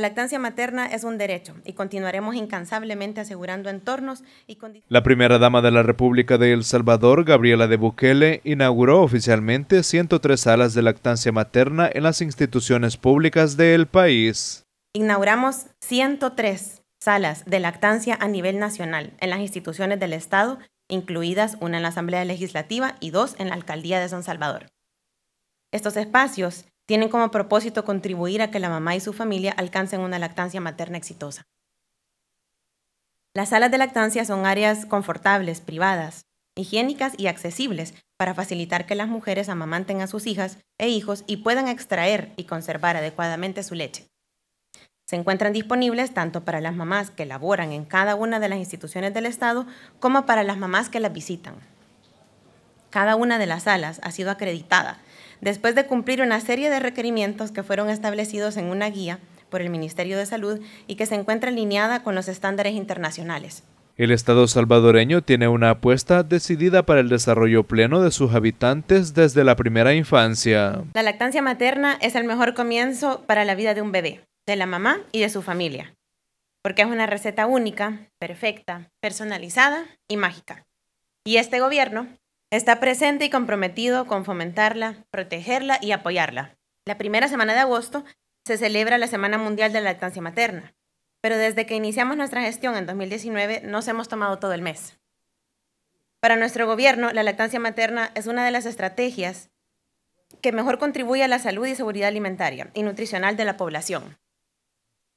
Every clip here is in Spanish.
La lactancia materna es un derecho y continuaremos incansablemente asegurando entornos y condiciones. La primera dama de la República de El Salvador, Gabriela de Bukele, inauguró oficialmente 103 salas de lactancia materna en las instituciones públicas del país. Inauguramos 103 salas de lactancia a nivel nacional en las instituciones del Estado, incluidas una en la Asamblea Legislativa y dos en la Alcaldía de San Salvador. Estos espacios tienen como propósito contribuir a que la mamá y su familia alcancen una lactancia materna exitosa. Las salas de lactancia son áreas confortables, privadas, higiénicas y accesibles para facilitar que las mujeres amamanten a sus hijas e hijos y puedan extraer y conservar adecuadamente su leche. Se encuentran disponibles tanto para las mamás que laboran en cada una de las instituciones del Estado como para las mamás que las visitan. Cada una de las salas ha sido acreditada Después de cumplir una serie de requerimientos que fueron establecidos en una guía por el Ministerio de Salud y que se encuentra alineada con los estándares internacionales. El Estado salvadoreño tiene una apuesta decidida para el desarrollo pleno de sus habitantes desde la primera infancia. La lactancia materna es el mejor comienzo para la vida de un bebé, de la mamá y de su familia, porque es una receta única, perfecta, personalizada y mágica. Y este gobierno Está presente y comprometido con fomentarla, protegerla y apoyarla. La primera semana de agosto se celebra la Semana Mundial de la Lactancia Materna, pero desde que iniciamos nuestra gestión en 2019 nos hemos tomado todo el mes. Para nuestro gobierno, la lactancia materna es una de las estrategias que mejor contribuye a la salud y seguridad alimentaria y nutricional de la población.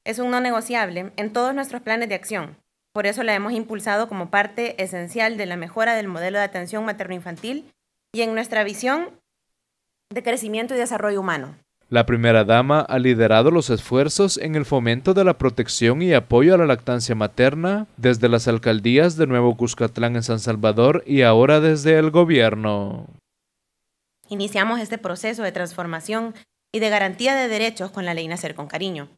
Es un no negociable en todos nuestros planes de acción, por eso la hemos impulsado como parte esencial de la mejora del modelo de atención materno-infantil y en nuestra visión de crecimiento y desarrollo humano. La primera dama ha liderado los esfuerzos en el fomento de la protección y apoyo a la lactancia materna desde las alcaldías de Nuevo Cuscatlán en San Salvador y ahora desde el gobierno. Iniciamos este proceso de transformación y de garantía de derechos con la ley Nacer con Cariño.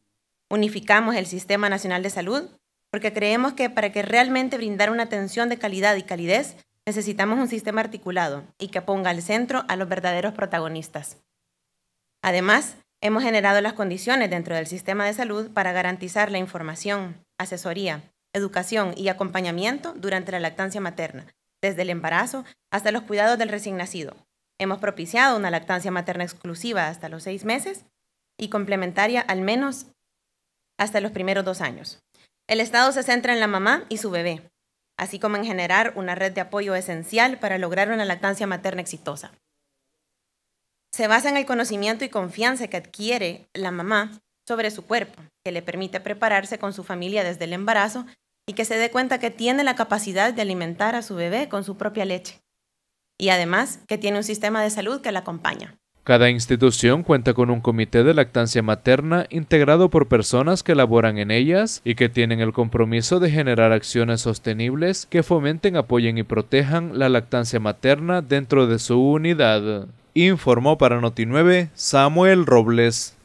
Unificamos el Sistema Nacional de Salud porque creemos que para que realmente brindar una atención de calidad y calidez, necesitamos un sistema articulado y que ponga al centro a los verdaderos protagonistas. Además, hemos generado las condiciones dentro del sistema de salud para garantizar la información, asesoría, educación y acompañamiento durante la lactancia materna, desde el embarazo hasta los cuidados del recién nacido. Hemos propiciado una lactancia materna exclusiva hasta los seis meses y complementaria al menos hasta los primeros dos años. El Estado se centra en la mamá y su bebé, así como en generar una red de apoyo esencial para lograr una lactancia materna exitosa. Se basa en el conocimiento y confianza que adquiere la mamá sobre su cuerpo, que le permite prepararse con su familia desde el embarazo y que se dé cuenta que tiene la capacidad de alimentar a su bebé con su propia leche. Y además que tiene un sistema de salud que la acompaña. Cada institución cuenta con un comité de lactancia materna integrado por personas que laboran en ellas y que tienen el compromiso de generar acciones sostenibles que fomenten, apoyen y protejan la lactancia materna dentro de su unidad. Informó para Noti9 Samuel Robles.